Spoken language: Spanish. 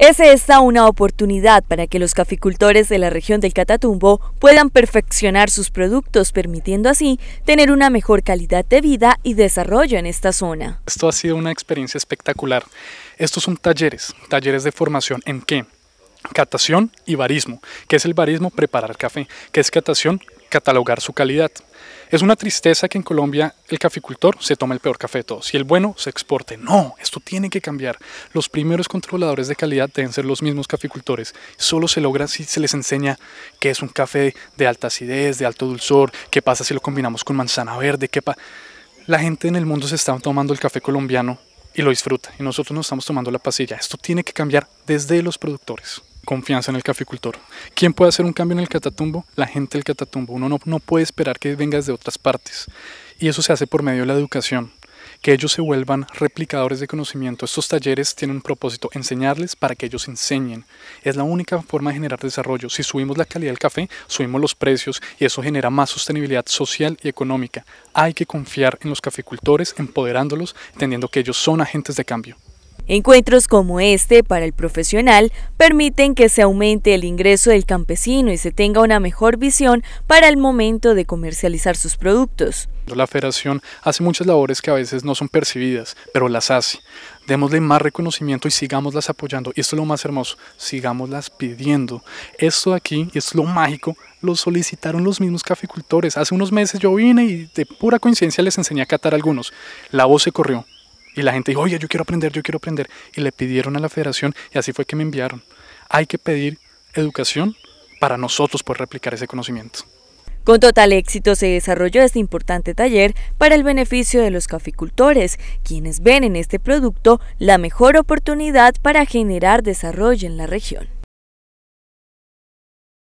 Es una oportunidad para que los caficultores de la región del Catatumbo puedan perfeccionar sus productos, permitiendo así tener una mejor calidad de vida y desarrollo en esta zona. Esto ha sido una experiencia espectacular. Estos son talleres, talleres de formación en qué? Catación y barismo. ¿Qué es el barismo? Preparar café. ¿Qué es catación? Catalogar su calidad. Es una tristeza que en Colombia el caficultor se tome el peor café de todos y el bueno se exporte. No, esto tiene que cambiar. Los primeros controladores de calidad deben ser los mismos caficultores. Solo se logra si se les enseña que es un café de alta acidez, de alto dulzor, qué pasa si lo combinamos con manzana verde, qué La gente en el mundo se está tomando el café colombiano y lo disfruta y nosotros no estamos tomando la pasilla. Esto tiene que cambiar desde los productores confianza en el caficultor. ¿Quién puede hacer un cambio en el catatumbo? La gente del catatumbo. Uno no, no puede esperar que vengas de otras partes. Y eso se hace por medio de la educación que ellos se vuelvan replicadores de conocimiento. Estos talleres tienen un propósito, enseñarles para que ellos enseñen. Es la única forma de generar desarrollo. Si subimos la calidad del café, subimos los precios y eso genera más sostenibilidad social y económica. Hay que confiar en los caficultores, empoderándolos, entendiendo que ellos son agentes de cambio. Encuentros como este para el profesional permiten que se aumente el ingreso del campesino y se tenga una mejor visión para el momento de comercializar sus productos. La federación hace muchas labores que a veces no son percibidas, pero las hace. Démosle más reconocimiento y sigámoslas apoyando. Y esto es lo más hermoso, sigámoslas pidiendo. Esto aquí, es lo mágico, lo solicitaron los mismos caficultores. Hace unos meses yo vine y de pura coincidencia les enseñé a catar algunos. La voz se corrió. Y la gente dijo, oye, yo quiero aprender, yo quiero aprender. Y le pidieron a la federación y así fue que me enviaron. Hay que pedir educación para nosotros poder replicar ese conocimiento. Con total éxito se desarrolló este importante taller para el beneficio de los caficultores, quienes ven en este producto la mejor oportunidad para generar desarrollo en la región.